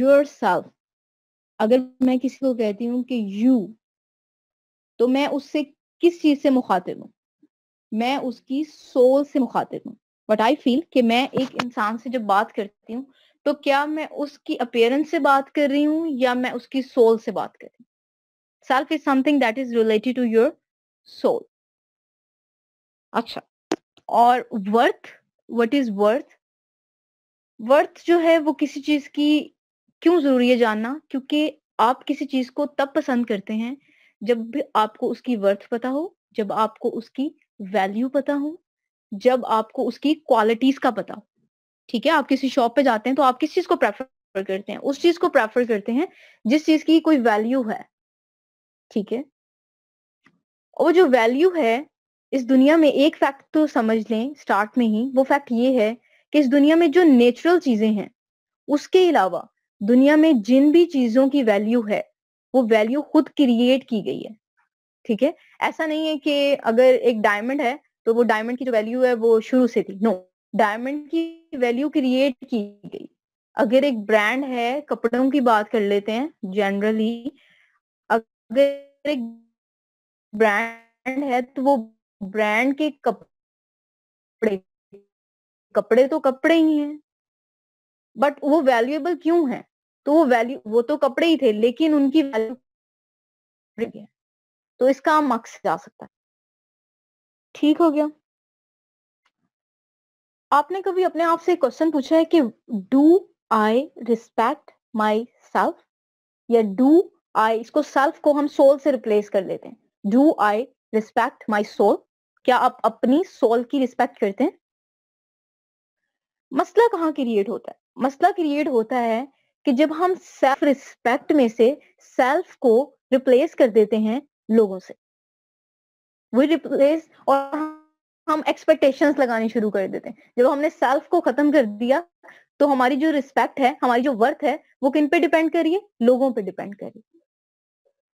yourself अगर मैं किसी को कहती हूँ कि यू तो मैं उससे किस चीज से मुखातिब हूँ मैं उसकी सोल से मुखातिब हूँ बट आई फील कि मैं एक इंसान से जब बात करती हूँ तो क्या मैं उसकी अपेयरेंस से बात कर रही हूँ या मैं उसकी सोल से बात कर रही हूँ self is something that is related to your soul अच्छा और worth what is worth worth जो है वो किसी चीज की क्यों जरूरी है जानना क्योंकि आप किसी चीज को तब पसंद करते हैं जब भी आपको उसकी वर्थ पता हो जब आपको उसकी वैल्यू पता हो जब आपको उसकी क्वालिटीज का पता हो ठीक है आप किसी शॉप पे जाते हैं तो आप किस चीज को प्रेफर करते हैं उस चीज को प्रेफर करते हैं जिस चीज की कोई वैल्यू है ठीक है और जो वैल्यू है इस दुनिया में एक फैक्ट तो समझ लें स्टार्ट में ही वो फैक्ट ये है कि इस दुनिया में जो नेचुरल चीजें हैं उसके अलावा दुनिया में जिन भी चीजों की वैल्यू है वो वैल्यू खुद क्रिएट की गई है ठीक है ऐसा नहीं है कि अगर एक डायमंड है तो वो डायमंड की जो वैल्यू है वो शुरू से थी नो डायमंड की वैल्यू क्रिएट की गई अगर एक ब्रांड है कपड़ों की बात कर लेते हैं जनरली अगर एक ब्रांड है तो वो ब्रांड के कपड़े कपड़े तो कपड़े ही हैं बट वो वैल्यूएबल क्यों है तो वो वैल्यू वो तो कपड़े ही थे लेकिन उनकी वैल्यू तो इसका मक्स जा सकता है ठीक हो गया आपने कभी अपने आप से क्वेश्चन पूछा है कि do I respect myself या डू आई इसको सेल्फ को हम सोल से रिप्लेस कर लेते हैं do I respect my soul क्या आप अपनी सोल की रिस्पेक्ट करते हैं मसला कहाँ क्रिएट होता है मसला क्रिएट होता है कि जब हम सेल्फ रिस्पेक्ट में से सेल्फ को रिप्लेस कर देते हैं लोगों से वी रिप्लेस और हम एक्सपेक्टेशंस लगाने शुरू कर देते हैं जब हमने सेल्फ को खत्म कर दिया तो हमारी जो रिस्पेक्ट है हमारी जो वर्थ है वो किन पे डिपेंड करिए लोगों पे डिपेंड करिए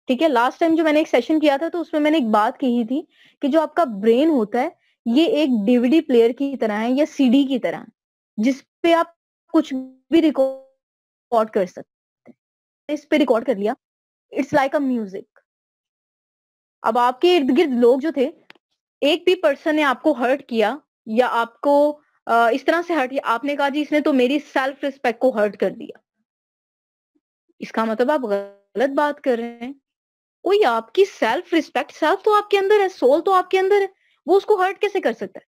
ठीक है लास्ट टाइम जो मैंने एक सेशन किया था तो उसमें मैंने एक बात कही थी कि जो आपका ब्रेन होता है ये एक डीवीडी प्लेयर की तरह है या सीडी की तरह जिस पे आप कुछ भी रिकॉर्ड कर सकते हैं इस पे रिकॉर्ड कर लिया इट्स लाइक अ म्यूजिक अब आपके इर्द गिर्द लोग जो थे एक भी पर्सन ने आपको हर्ट किया या आपको इस तरह से हर्ट किया आपने कहा जी इसने तो मेरी सेल्फ रिस्पेक्ट को हर्ट कर दिया इसका मतलब आप गलत बात कर रहे हैं कोई आपकी सेल्फ रिस्पेक्ट सेल्फ तो आपके अंदर है सोल तो आपके अंदर है वो उसको हर्ट कैसे कर सकता है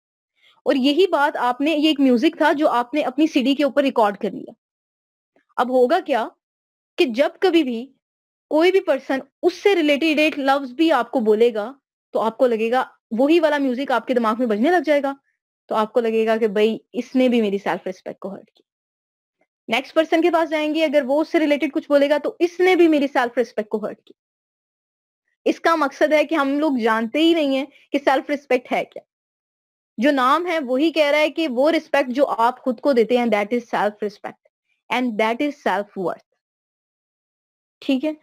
और यही बात आपने ये एक म्यूजिक था जो आपने अपनी सीडी के ऊपर रिकॉर्ड कर लिया अब होगा क्या कि जब कभी भी कोई भी पर्सन उससे रिलेटेड लव्स भी आपको बोलेगा तो आपको लगेगा वही वाला म्यूजिक आपके दिमाग में बजने लग जाएगा तो आपको लगेगा कि भाई इसने भी मेरी सेल्फ रिस्पेक्ट को हर्ट किया नेक्स्ट पर्सन के पास जाएंगे अगर वो उससे रिलेटेड कुछ बोलेगा तो इसने भी मेरी सेल्फ रिस्पेक्ट को हर्ट किया इसका मकसद है कि हम लोग जानते ही नहीं है कि सेल्फ रिस्पेक्ट है क्या जो नाम है वही कह रहा है कि वो रिस्पेक्ट जो आप खुद को देते हैं that is self respect and that is self worth ठीक है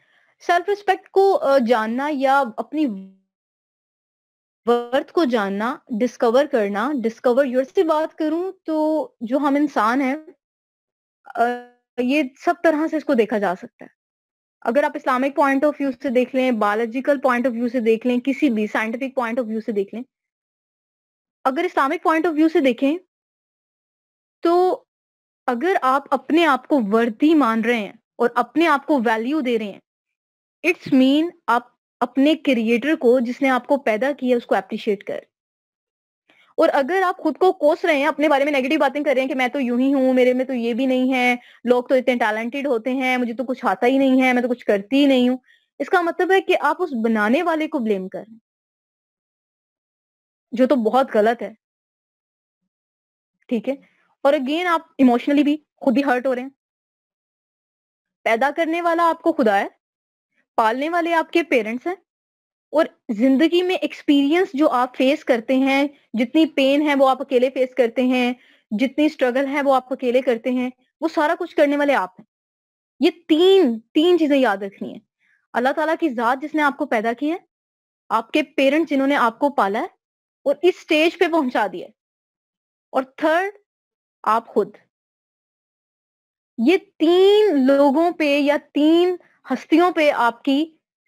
सेल्फ रिस्पेक्ट को जानना या अपनी वर्थ को जानना डिस्कवर करना डिस्कवर योर से बात करूं तो जो हम इंसान हैं ये सब तरह से इसको देखा जा सकता है अगर आप इस्लामिक पॉइंट ऑफ व्यू से देख लें बायोलॉजिकल पॉइंट ऑफ व्यू से देख लें किसी भी साइंटिफिक पॉइंट ऑफ व्यू से देख लें अगर इस्लामिक पॉइंट ऑफ व्यू से देखें तो अगर आप अपने आप को वर्दी मान रहे हैं और अपने आप को वैल्यू दे रहे हैं इट्स मीन आप अपने क्रिएटर को जिसने आपको पैदा किया उसको अप्रिशिएट कर और अगर आप खुद को कोस रहे हैं अपने बारे में नेगेटिव बातें कर रहे हैं कि मैं तो यूं ही हूं मेरे में तो ये भी नहीं है लोग तो इतने टैलेंटेड होते हैं मुझे तो कुछ आता ही नहीं है मैं तो कुछ करती ही नहीं हूं इसका मतलब है कि आप उस बनाने वाले को ब्लेम कर रहे हैं जो तो बहुत गलत है ठीक है और अगेन आप इमोशनली भी खुद ही हर्ट हो रहे हैं पैदा करने वाला आपको खुदा है पालने वाले आपके पेरेंट्स हैं और जिंदगी में एक्सपीरियंस जो आप फेस करते हैं जितनी पेन है वो आप अकेले फेस करते हैं जितनी स्ट्रगल है वो आप अकेले करते हैं वो सारा कुछ करने वाले आप हैं ये तीन तीन चीजें याद रखनी है अल्लाह ताला की जात जिसने आपको पैदा किया है आपके पेरेंट्स जिन्होंने आपको पाला है और इस स्टेज पे पहुंचा दिया और थर्ड आप खुद ये तीन लोगों पे या तीन हस्तियों पे आपकी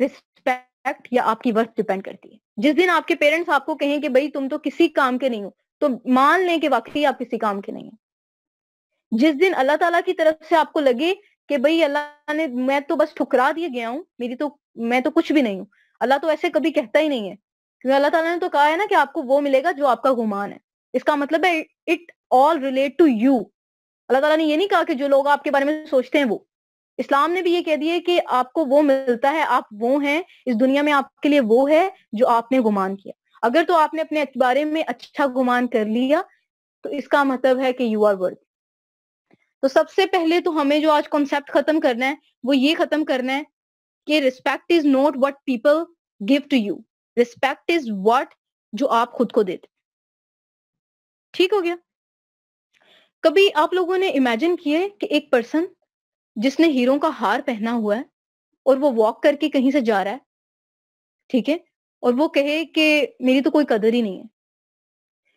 रिस्पेक्ट एक्ट या आपकी वर्थ डिपेंड करती है जिस दिन आपके पेरेंट्स आपको कहें कि भाई तुम तो किसी काम के नहीं हो तो मान लें कि वाकई आप किसी काम के नहीं हो जिस दिन अल्लाह ताला की तरफ से आपको लगे कि भाई अल्लाह ने मैं तो बस ठुकरा दिया गया हूँ मेरी तो मैं तो कुछ भी नहीं हूँ अल्लाह तो ऐसे कभी कहता ही नहीं है क्योंकि अल्लाह ताला ने तो कहा है ना कि आपको वो मिलेगा जो आपका गुमान है इसका मतलब है it all relate to you अल्लाह ताला ने ये नहीं कहा कि जो लोग आपके बारे में सोचते हैं वो इस्लाम ने भी ये कह दिया कि आपको वो मिलता है आप वो हैं इस दुनिया में आपके लिए वो है जो आपने गुमान किया अगर तो आपने अपने बारे में अच्छा गुमान कर लिया तो इसका मतलब है कि यू आर वर्थ तो सबसे पहले तो हमें जो आज कॉन्सेप्ट खत्म करना है वो ये खत्म करना है कि respect is not what people give to you respect is what जो आप खुद को देते ठीक हो गया कभी आप लोगों ने इमेजिन किए कि एक पर्सन जिसने हीरो का हार पहना हुआ है और वो वॉक करके कहीं से जा रहा है ठीक है और वो कहे कि मेरी तो कोई कदर ही नहीं है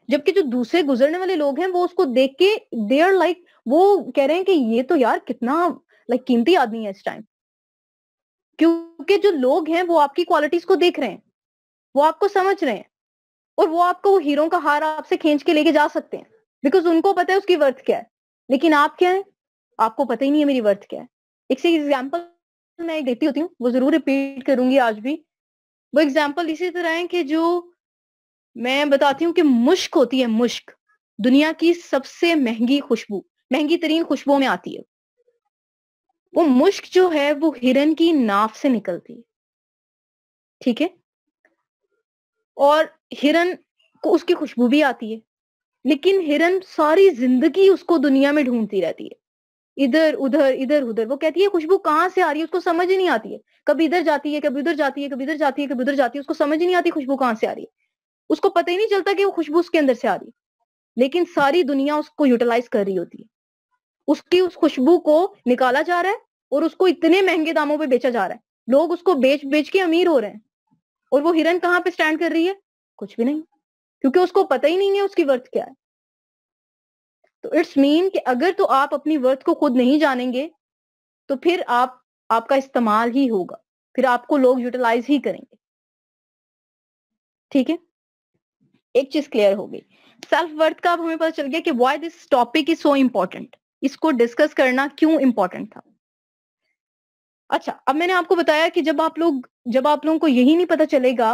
जबकि जो दूसरे गुजरने वाले लोग हैं वो उसको देख के दे आर लाइक वो कह रहे हैं कि ये तो यार कितना लाइक कीमती आदमी है इस टाइम क्योंकि जो लोग हैं वो आपकी क्वालिटीज को देख रहे हैं वो आपको समझ रहे हैं और वो आपको वो हीरो का हार आपसे खींच के लेके जा सकते हैं बिकॉज उनको पता है उसकी वर्थ क्या है लेकिन आप क्या है आपको पता ही नहीं है मेरी वर्थ क्या है एक से एग्जाम्पल मैं देती होती हूँ वो जरूर रिपीट करूंगी आज भी वो एग्जाम्पल इसी तरह है कि जो मैं बताती हूँ कि मुश्क होती है मुश्क दुनिया की सबसे महंगी खुशबू महंगी तरीन खुशबू में आती है वो मुश्क जो है वो हिरन की नाफ से निकलती है ठीक है और हिरन को उसकी खुशबू भी आती है लेकिन हिरन सारी जिंदगी उसको दुनिया में ढूंढती रहती है इधर उधर इधर उधर वो कहती है खुशबू कहाँ से आ रही है उसको समझ ही नहीं आती है कभी इधर जाती है कभी उधर जाती है कभी इधर जाती है कभी उधर जाती है उसको समझ ही नहीं आती खुशबू कहाँ से आ रही है उसको पता ही नहीं चलता कि वो खुशबू उसके अंदर से आ रही है लेकिन सारी दुनिया उसको यूटिलाइज कर रही होती है उसकी उस खुशबू को निकाला जा रहा है और उसको इतने महंगे दामों पर बेचा जा रहा है लोग उसको बेच बेच के अमीर हो रहे हैं और वो हिरन कहाँ पे स्टैंड कर रही है कुछ भी नहीं क्योंकि उसको पता ही नहीं है उसकी वर्थ क्या है तो इट्स मीन कि अगर तो आप अपनी वर्थ को खुद नहीं जानेंगे तो फिर आप आपका इस्तेमाल ही होगा फिर आपको लोग यूटिलाइज ही करेंगे ठीक है एक चीज क्लियर हो गई सेल्फ वर्थ का अब हमें पता चल गया कि why this topic is so important इसको डिस्कस करना क्यों इम्पोर्टेंट था अच्छा अब मैंने आपको बताया कि जब आप लोग जब आप लोगों को यही नहीं पता चलेगा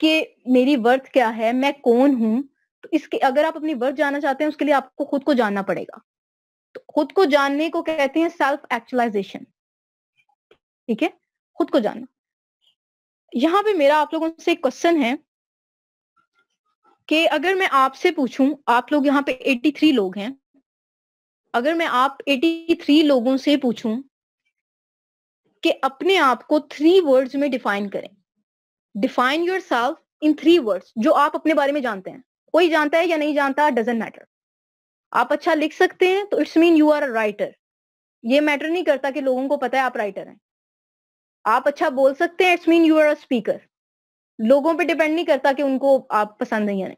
कि मेरी वर्थ क्या है मैं कौन हूं इसके अगर आप अपनी वर्थ जानना चाहते हैं उसके लिए आपको खुद को जानना पड़ेगा तो खुद को जानने को कहते हैं सेल्फ एक्चुअलाइजेशन ठीक है खुद को जानना यहाँ पे मेरा आप लोगों से क्वेश्चन है कि अगर मैं आपसे पूछूं आप लोग यहाँ पे 83 लोग हैं अगर मैं आप 83 लोगों से पूछूं कि अपने आप को थ्री वर्ड्स में डिफाइन करें define yourself in three words जो आप अपने बारे में जानते हैं कोई जानता है या नहीं जानता डजेंट मैटर आप अच्छा लिख सकते हैं तो it's mean you are a writer ये मैटर नहीं करता कि लोगों को पता है आप राइटर हैं आप अच्छा बोल सकते हैं it's mean you are a speaker लोगों पे डिपेंड नहीं करता कि उनको आप पसंद है या नहीं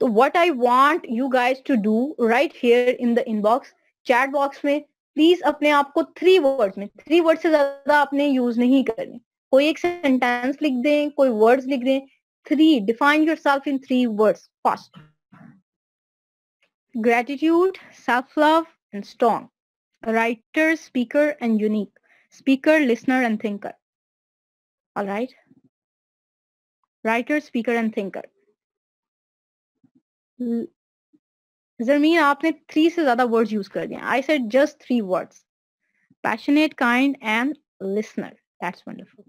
तो what I want you guys to do right here in the inbox chat box में प्लीज अपने आप को थ्री वर्ड्स में थ्री वर्ड से ज्यादा आपने यूज नहीं करने कोई एक सेंटेंस लिख दें कोई वर्ड्स लिख दें three define yourself in three words first gratitude self-love and strong writer speaker and unique speaker listener and thinker all right writer speaker and thinker zarmeen aapne three se zyada words use kar diye i said just three words passionate kind and listener that's wonderful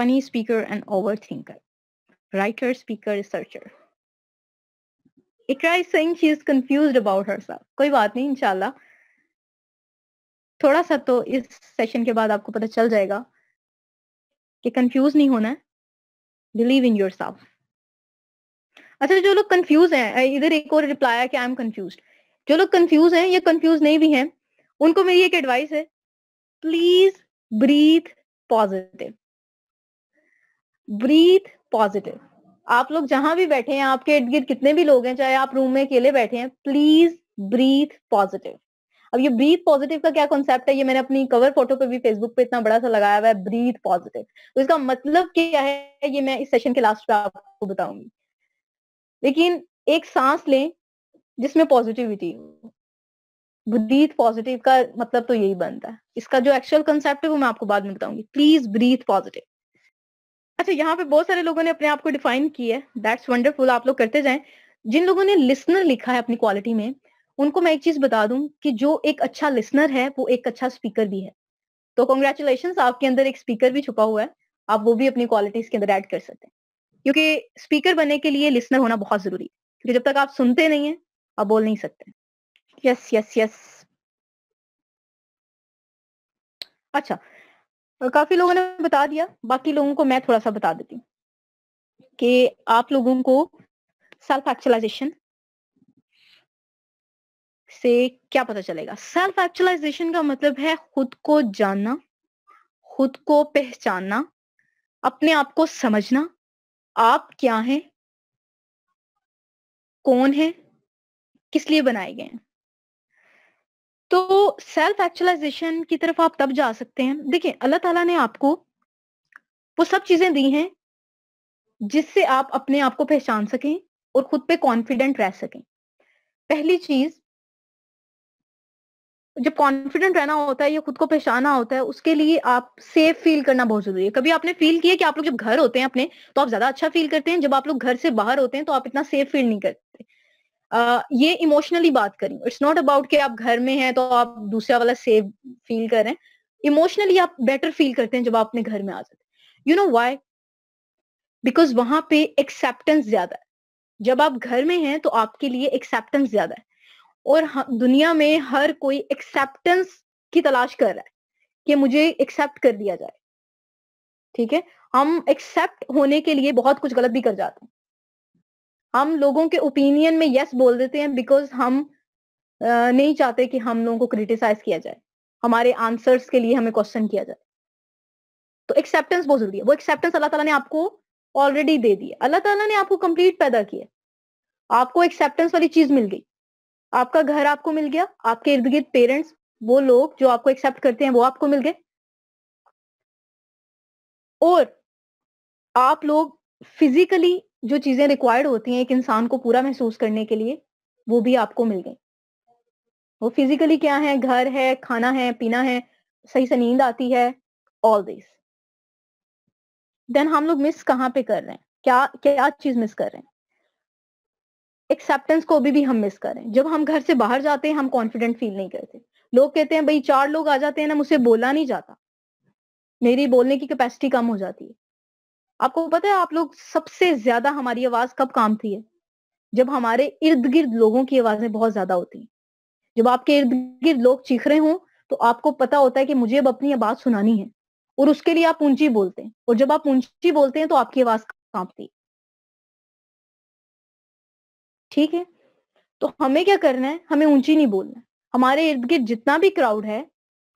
funny speaker and overthinker writer, speaker, researcher. Ikra is saying she is confused about herself. कोई बात नहीं इंशाल्लाह थोड़ा सा तो इस session के बाद आपको पता चल जाएगा कि कंफ्यूज नहीं होना है बिलीव इन योर सेल्फ अच्छा तो जो लोग कंफ्यूज हैं इधर एक और रिप्लाई है कि आई एम कंफ्यूज जो लोग कंफ्यूज हैं या कंफ्यूज नहीं भी हैं उनको मेरी एक एडवाइस है please breathe positive breathe positive आप लोग जहां भी बैठे हैं आपके इर्द गिर्द कितने भी लोग हैं चाहे आप रूम में अकेले बैठे हैं प्लीज ब्रीथ पॉजिटिव अब ये ब्रीथ पॉजिटिव का क्या कॉन्सेप्ट है ये मैंने अपनी कवर फोटो पे भी फेसबुक पे इतना बड़ा सा लगाया हुआ है ब्रीथ पॉजिटिव तो इसका मतलब क्या है ये मैं इस सेशन के लास्ट पे आपको बताऊंगी लेकिन एक सांस लें जिसमें पॉजिटिविटी हो ब्रीथ पॉजिटिव का मतलब तो यही बनता है इसका जो एक्चुअल कंसेप्ट है वो मैं आपको बाद में बताऊंगी प्लीज ब्रीथ पॉजिटिव अच्छा यहाँ पे बहुत सारे लोगों ने अपने आप को डिफाइन किया है दैट्स वंडरफुल आप लोग करते जाएं जिन लोगों ने लिसनर लिखा है अपनी क्वालिटी में उनको मैं एक चीज बता दूं कि जो एक अच्छा लिसनर है वो एक अच्छा स्पीकर भी है तो कॉन्ग्रेचुलेशन आपके अंदर एक स्पीकर भी छुपा हुआ है आप वो भी अपनी क्वालिटीज के अंदर एड कर सकते हैं क्योंकि स्पीकर बनने के लिए लिसनर होना बहुत जरूरी है क्योंकि जब तक आप सुनते नहीं है आप बोल नहीं सकते यस यस यस अच्छा काफी लोगों ने बता दिया बाकी लोगों को मैं थोड़ा सा बता देती हूँ कि आप लोगों को सेल्फ एक्चुअलाइजेशन से क्या पता चलेगा सेल्फ एक्चुअलाइजेशन का मतलब है खुद को जानना खुद को पहचानना अपने आप को समझना आप क्या हैं कौन है किस लिए बनाए गए हैं तो सेल्फ एक्चुअलाइजेशन की तरफ आप तब जा सकते हैं देखिए अल्लाह ताला ने आपको वो सब चीजें दी हैं जिससे आप अपने आप को पहचान सकें और खुद पे कॉन्फिडेंट रह सकें पहली चीज जब कॉन्फिडेंट रहना होता है या खुद को पहचाना होता है उसके लिए आप सेफ फील करना बहुत जरूरी है कभी आपने फील किया कि आप लोग जब घर होते हैं अपने तो आप ज्यादा अच्छा फील करते हैं जब आप लोग घर से बाहर होते हैं तो आप इतना सेफ फील नहीं करते ये इमोशनली बात करी इट्स नॉट अबाउट कि आप घर में हैं तो आप दूसरा वाला सेफ फील करें इमोशनली आप बेटर फील करते हैं जब आप अपने घर में आ जाते यू नो वाई बिकॉज वहां पे एक्सेप्टेंस ज्यादा है जब आप घर में हैं तो आपके लिए एक्सेप्टेंस ज्यादा है और दुनिया में हर कोई एक्सेप्टेंस की तलाश कर रहा है कि मुझे एक्सेप्ट कर दिया जाए ठीक है हम एक्सेप्ट होने के लिए बहुत कुछ गलत भी कर जाते हैं हम लोगों के ओपिनियन में यस बोल देते हैं बिकॉज हम आ, नहीं चाहते कि हम लोगों को क्रिटिसाइज किया जाए हमारे आंसर्स के लिए हमें क्वेश्चन किया जाए तो एक्सेप्टेंस बहुत जरूरी है वो एक्सेप्टेंस अल्लाह ताला ने आपको ऑलरेडी दे दी है अल्लाह ताला ने आपको कंप्लीट पैदा किया आपको एक्सेप्टेंस वाली चीज मिल गई आपका घर आपको मिल गया आपके इर्द गिर्द पेरेंट्स वो लोग जो आपको एक्सेप्ट करते हैं वो आपको मिल गए और आप लोग फिजिकली जो चीजें रिक्वायर्ड होती हैं एक इंसान को पूरा महसूस करने के लिए वो भी आपको मिल गई वो फिजिकली क्या है घर है खाना है पीना है सही से नींद आती है ऑल दिस देन हम लोग मिस कहाँ पे कर रहे हैं क्या क्या चीज मिस कर रहे हैं एक्सेप्टेंस को भी, भी हम मिस कर रहे हैं जब हम घर से बाहर जाते हैं हम कॉन्फिडेंट फील नहीं करते लोग कहते हैं भाई चार लोग आ जाते हैं ना मुझसे बोला नहीं जाता मेरी बोलने की कैपेसिटी कम हो जाती है आपको पता है आप लोग सबसे ज्यादा हमारी आवाज कब काम थी है जब हमारे इर्द गिर्द लोगों की आवाजें बहुत ज्यादा होती हैं जब आपके इर्द गिर्द लोग चीख रहे हों तो आपको पता होता है कि मुझे अब अपनी आवाज सुनानी है और उसके लिए आप ऊंची बोलते हैं और जब आप ऊंची बोलते हैं तो आपकी आवाज कांपती है ठीक है तो हमें क्या करना है हमें ऊंची नहीं बोलना है हमारे इर्द गिर्द जितना भी क्राउड है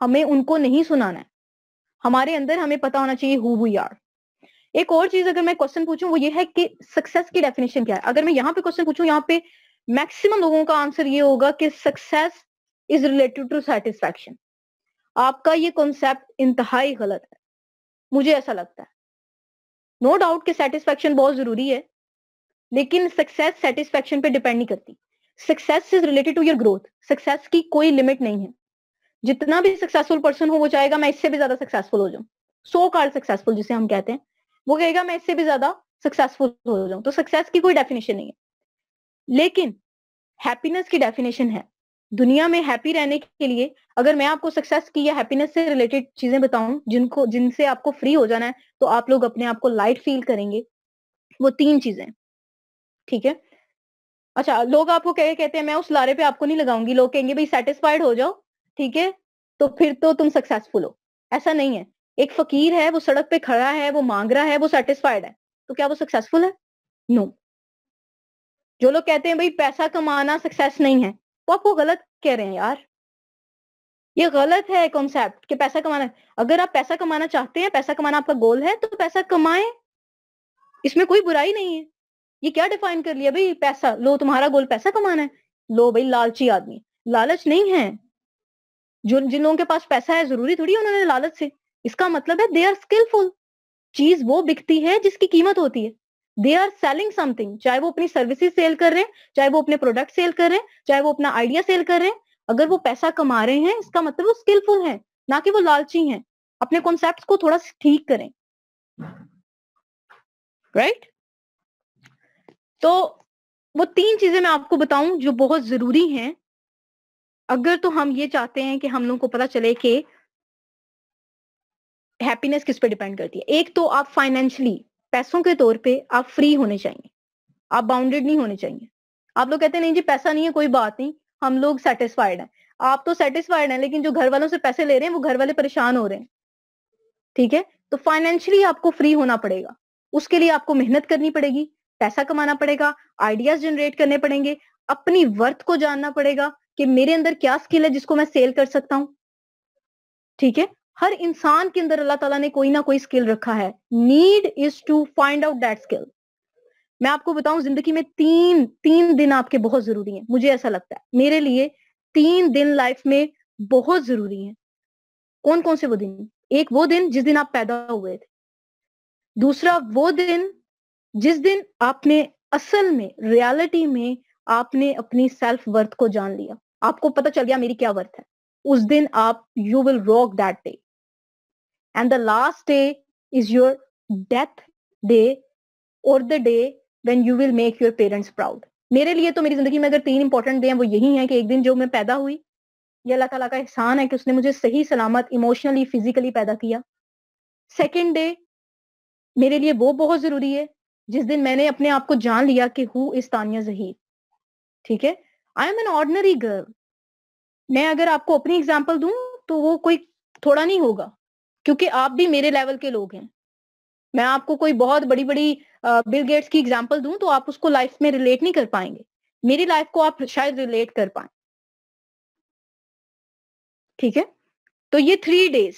हमें उनको नहीं सुनाना है हमारे अंदर हमें पता होना चाहिए हु वी आर एक और चीज अगर मैं क्वेश्चन पूछूं वो ये है कि सक्सेस की डेफिनेशन क्या है अगर मैं यहाँ पे क्वेश्चन पूछूं यहाँ पे मैक्सिमम लोगों का आंसर ये होगा कि success is related to satisfaction आपका ये कॉन्सेप्ट इंतहाई गलत है मुझे ऐसा लगता है नो डाउट कि सेटिस्फैक्शन बहुत जरूरी है लेकिन सक्सेस सेटिस्फैक्शन पे डिपेंड नहीं करती success is related to your growth success की कोई लिमिट नहीं है जितना भी सक्सेसफुल पर्सन हो वो चाहेगा मैं इससे भी ज्यादा सक्सेसफुल हो जाऊं सो कार्ड सक्सेसफुल जिसे हम कहते हैं वो कहेगा मैं इससे भी ज्यादा सक्सेसफुल हो जाऊं तो सक्सेस की कोई डेफिनेशन नहीं है लेकिन हैप्पीनेस की डेफिनेशन है दुनिया में हैप्पी रहने के लिए अगर मैं आपको सक्सेस की या हैप्पीनेस से रिलेटेड चीजें बताऊं जिनको जिनसे आपको फ्री हो जाना है तो आप लोग अपने आप को लाइट फील करेंगे वो तीन चीजें ठीक है अच्छा लोग आपको कह कहते हैं मैं उस लारे पे आपको नहीं लगाऊंगी लोग कहेंगे भाई सेटिस्फाइड हो जाओ ठीक है तो फिर तो तुम सक्सेसफुल हो ऐसा नहीं है एक फकीर है वो सड़क पे खड़ा है वो मांग रहा है वो सेटिस्फाइड है तो क्या वो सक्सेसफुल है नो जो लोग कहते हैं भाई पैसा कमाना सक्सेस नहीं है तो वो आपको गलत कह रहे हैं यार ये गलत है कॉन्सेप्ट कि पैसा कमाना अगर आप पैसा कमाना चाहते हैं पैसा कमाना आपका गोल है तो पैसा कमाएं इसमें कोई बुराई नहीं है ये क्या डिफाइन कर लिया भाई पैसा लो तुम्हारा गोल पैसा कमाना है लो भाई लालची आदमी लालच नहीं है जो जिन लोगों के पास पैसा है जरूरी थोड़ी है उन्होंने लालच से इसका मतलब है दे आर स्किलफुल चीज वो बिकती है जिसकी कीमत होती है दे आर सेलिंग समथिंग चाहे वो अपनी सर्विसेज सेल कर रहे हैं चाहे वो अपने प्रोडक्ट सेल कर रहे हैं चाहे वो अपना आइडिया सेल कर रहे हैं अगर वो पैसा कमा रहे हैं इसका मतलब वो स्किलफुल है ना कि वो लालची है अपने कॉन्सेप्ट को थोड़ा ठीक करें राइट right? तो वो तीन चीजें मैं आपको बताऊं जो बहुत जरूरी हैं अगर तो हम ये चाहते हैं कि हम लोगों को पता चले कि हैप्पीनेस किस पे डिपेंड करती है एक तो आप फाइनेंशियली पैसों के तौर पे आप फ्री होने चाहिए आप बाउंडेड नहीं होने चाहिए आप लोग कहते हैं नहीं जी पैसा नहीं है कोई बात नहीं हम लोग सेटिस्फाइड हैं आप तो सेटिस्फाइड हैं लेकिन जो घर वालों से पैसे ले रहे हैं वो घर वाले परेशान हो रहे हैं ठीक है तो फाइनेंशियली आपको फ्री होना पड़ेगा उसके लिए आपको मेहनत करनी पड़ेगी पैसा कमाना पड़ेगा आइडियाज जनरेट करने पड़ेंगे अपनी वर्थ को जानना पड़ेगा कि मेरे अंदर क्या स्किल है जिसको मैं सेल कर सकता हूं ठीक है हर इंसान के अंदर अल्लाह ताला ने कोई ना कोई स्किल रखा है need is to find out that skill मैं आपको बताऊं जिंदगी में तीन तीन दिन आपके बहुत जरूरी हैं मुझे ऐसा लगता है मेरे लिए तीन दिन लाइफ में बहुत जरूरी हैं कौन कौन से वो दिन एक वो दिन जिस दिन आप पैदा हुए थे दूसरा वो दिन जिस दिन आपने असल में रियलिटी में आपने अपनी सेल्फ वर्थ को जान लिया आपको पता चल गया मेरी क्या वर्थ है उस दिन आप you will rock that day And the last day is your death day और the day when you will make your parents proud मेरे लिए तो मेरी जिंदगी में अगर तीन इंपॉर्टेंट डे हैं वो यही है कि एक दिन जो मैं पैदा हुई ये अल्लाह ताला का एहसान है कि उसने मुझे सही सलामत इमोशनली फिजिकली पैदा किया सेकेंड डे मेरे लिए वो बहुत जरूरी है जिस दिन मैंने अपने आप को जान लिया कि हु इस तानिया जहीर ठीक है I am an ordinary girl मैं अगर आपको अपनी एग्जाम्पल दूं तो वो कोई थोड़ा नहीं होगा क्योंकि आप भी मेरे लेवल के लोग हैं मैं आपको कोई बहुत बड़ी बड़ी बिल गेट्स की एग्जाम्पल दूं तो आप उसको लाइफ में रिलेट नहीं कर पाएंगे मेरी लाइफ को आप शायद रिलेट कर पाए ठीक है तो ये थ्री डेज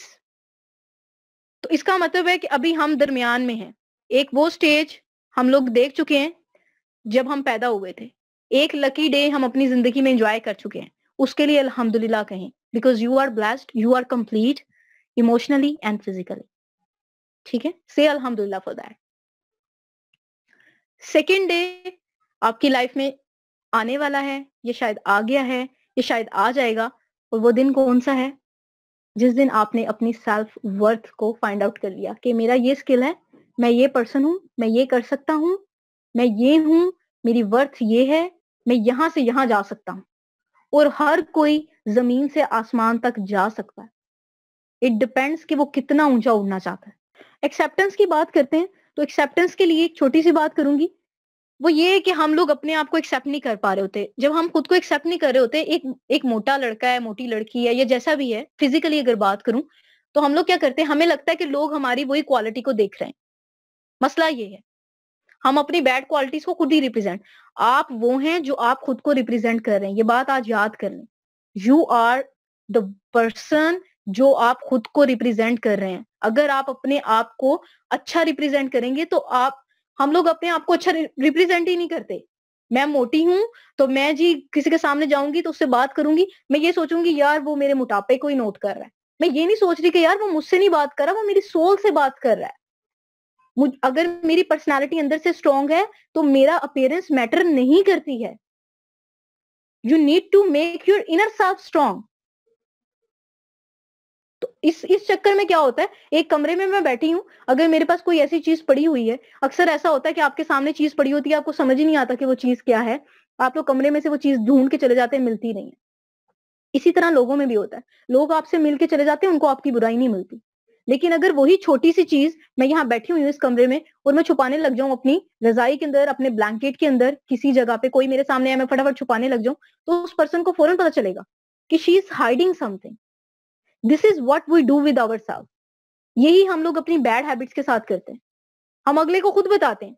तो इसका मतलब है कि अभी हम दरमियान में हैं एक वो स्टेज हम लोग देख चुके हैं जब हम पैदा हुए थे एक लकी डे हम अपनी जिंदगी में एंजॉय कर चुके हैं उसके लिए अलहमदुल्ला कहें because you are blessed you are complete emotionally and physically ठीक है से अल्हम्दुलिल्लाह फॉर दैट सेकेंड डे आपकी लाइफ में आने वाला है ये शायद आ गया है ये शायद आ जाएगा और वो दिन कौन सा है जिस दिन आपने अपनी सेल्फ वर्थ को फाइंड आउट कर लिया कि मेरा ये स्किल है मैं ये पर्सन हूं मैं ये कर सकता हूँ मैं ये हूं मेरी वर्थ ये है मैं यहाँ से यहाँ जा सकता हूँ और हर कोई जमीन से आसमान तक जा सकता है इट डिपेंड्स कि वो कितना ऊंचा उड़ना चाहता है एक्सेप्टेंस की बात करते हैं तो एक्सेप्टेंस के लिए एक छोटी सी बात करूंगी वो ये है कि हम लोग अपने आप को एक्सेप्ट नहीं कर पा रहे होते जब हम खुद को एक्सेप्ट नहीं कर रहे होते एक एक मोटा लड़का है मोटी लड़की है या जैसा भी है फिजिकली अगर बात करूं तो हम लोग क्या करते हैं हमें लगता है कि लोग हमारी वही क्वालिटी को देख रहे हैं मसला ये है हम अपनी बैड क्वालिटीज को खुद ही रिप्रेजेंट आप वो हैं जो आप खुद को रिप्रेजेंट कर रहे हैं ये बात आज याद कर लें यू आर द पर्सन जो आप खुद को रिप्रेजेंट कर रहे हैं अगर आप अपने आप को अच्छा रिप्रेजेंट करेंगे तो आप हम लोग अपने आप को अच्छा रिप्रेजेंट ही नहीं करते मैं मोटी हूं तो मैं जी किसी के सामने जाऊंगी तो उससे बात करूंगी मैं ये सोचूंगी यार वो मेरे मोटापे को ही नोट कर रहा है मैं ये नहीं सोच रही कि यार वो मुझसे नहीं बात कर रहा वो मेरी सोल से बात कर रहा है मुझ अगर मेरी पर्सनैलिटी अंदर से स्ट्रोंग है तो मेरा अपेयरेंस मैटर नहीं करती है you need to make your inner self strong तो इस इस चक्कर में क्या होता है एक कमरे में मैं बैठी हूँ अगर मेरे पास कोई ऐसी चीज पड़ी हुई है अक्सर ऐसा होता है कि आपके सामने चीज पड़ी होती है आपको समझ ही नहीं आता कि वो चीज क्या है आप लोग कमरे में से वो चीज ढूंढ के चले जाते हैं मिलती नहीं है इसी तरह लोगों में भी होता है लोग आपसे मिल के चले जाते हैं उनको आपकी बुराई नहीं मिलती लेकिन अगर वही छोटी सी चीज मैं यहाँ बैठी हुई हूँ इस कमरे में और मैं छुपाने लग जाऊं अपनी रजाई के अंदर अपने ब्लैंकेट के अंदर किसी जगह पे कोई मेरे सामने आया मैं फटाफट छुपाने लग जाऊं तो उस पर्सन को फौरन पता चलेगा कि she is hiding something this is what we do with our self यही हम लोग अपनी बैड हैबिट्स के साथ करते हैं हम अगले को खुद बताते हैं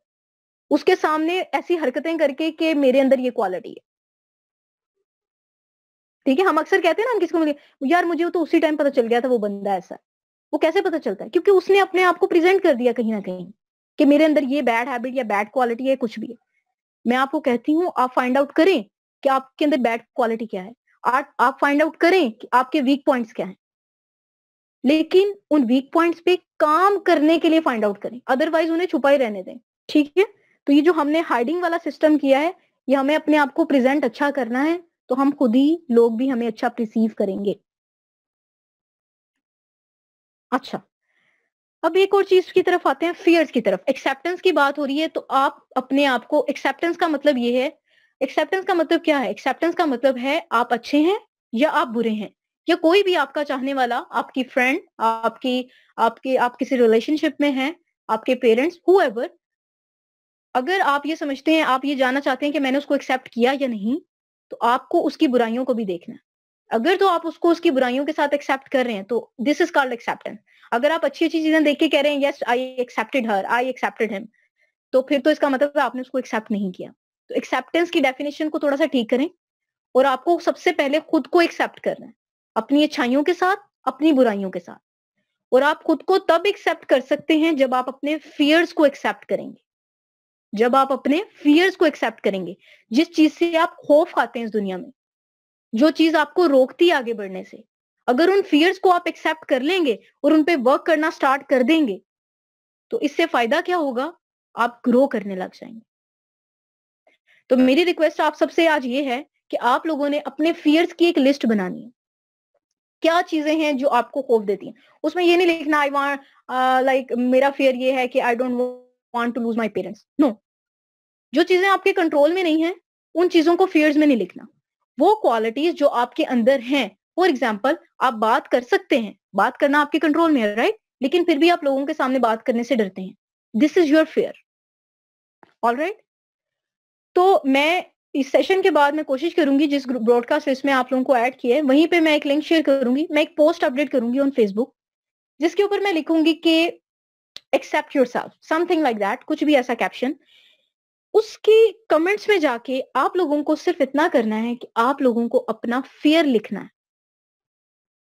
उसके सामने ऐसी हरकतें करके कि मेरे अंदर ये क्वालिटी है ठीक है हम अक्सर कहते हैं ना हम किसी मिले यार मुझे तो उसी टाइम पता चल गया था वो बंदा ऐसा वो कैसे पता चलता है क्योंकि उसने अपने आप को प्रेजेंट कर दिया कहीं ना कहीं कि मेरे अंदर ये बैड हैबिट या बैड क्वालिटी है कुछ भी है मैं आपको कहती हूँ आप फाइंड आउट करें कि आपके अंदर बैड क्वालिटी क्या है आप फाइंड आउट करें कि आपके वीक पॉइंट्स क्या है लेकिन उन वीक पॉइंट्स पे काम करने के लिए फाइंड आउट करें अदरवाइज उन्हें छुपाई रहने दें ठीक है तो ये जो हमने हाइडिंग वाला सिस्टम किया है ये हमें अपने आप को प्रेजेंट अच्छा करना है तो हम खुद ही लोग भी हमें अच्छा प्रिसीव करेंगे अच्छा अब एक और चीज की तरफ आते हैं फियर्स की तरफ एक्सेप्टेंस की बात हो रही है तो आप अपने आप को एक्सेप्टेंस का मतलब ये है एक्सेप्टेंस का मतलब क्या है एक्सेप्टेंस का मतलब है आप अच्छे हैं या आप बुरे हैं या कोई भी आपका चाहने वाला आपकी फ्रेंड आपकी आपके आप किसी रिलेशनशिप में हैं आपके पेरेंट्स हु अगर आप ये समझते हैं आप ये जानना चाहते हैं कि मैंने उसको एक्सेप्ट किया या नहीं तो आपको उसकी बुराइयों को भी देखना है अगर तो आप उसको उसकी बुराइयों के साथ एक्सेप्ट कर रहे हैं तो दिस इज कॉल्ड एक्सेप्टेंस अगर आप अच्छी अच्छी चीजें देख के कह रहे हैं yes I accepted her I accepted him तो फिर तो इसका मतलब आपने उसको एक्सेप्ट नहीं किया तो एक्सेप्टेंस की डेफिनेशन को थोड़ा सा ठीक करें और आपको सबसे पहले खुद को एक्सेप्ट करना है अपनी अच्छाइयों के साथ अपनी बुराइयों के साथ और आप खुद को तब एक्सेप्ट कर सकते हैं जब आप अपने फियर्स को एक्सेप्ट करेंगे जब आप अपने फियर्स को एक्सेप्ट करेंगे जिस चीज से आप खौफ खाते हैं इस दुनिया में जो चीज आपको रोकती है आगे बढ़ने से अगर उन फियर्स को आप एक्सेप्ट कर लेंगे और उन पे वर्क करना स्टार्ट कर देंगे तो इससे फायदा क्या होगा आप ग्रो करने लग जाएंगे तो मेरी रिक्वेस्ट आप सबसे आज ये है कि आप लोगों ने अपने फियर्स की एक लिस्ट बनानी है क्या चीजें हैं जो आपको खौफ देती हैं उसमें ये नहीं लिखना आई वॉन्ट लाइक मेरा फेयर ये है कि I don't want to lose my parents no जो चीजें आपके कंट्रोल में नहीं है उन चीजों को फेयर्स में नहीं लिखना वो क्वालिटीज जो आपके अंदर हैं फॉर एग्जाम्पल आप बात कर सकते हैं बात करना आपके कंट्रोल में है राइट right? लेकिन फिर भी आप लोगों के सामने बात करने से डरते हैं this is your fear all right तो मैं इस सेशन के बाद मैं कोशिश करूंगी जिस ब्रॉडकास्ट लिस्ट में आप लोगों को ऐड किया है वहीं पे मैं एक लिंक शेयर करूंगी मैं एक पोस्ट अपडेट करूंगी ऑन फेसबुक जिसके ऊपर मैं लिखूंगी कि accept your self something like that कुछ भी ऐसा कैप्शन उसके कमेंट्स में जाके आप लोगों को सिर्फ इतना करना है कि आप लोगों को अपना फेयर लिखना है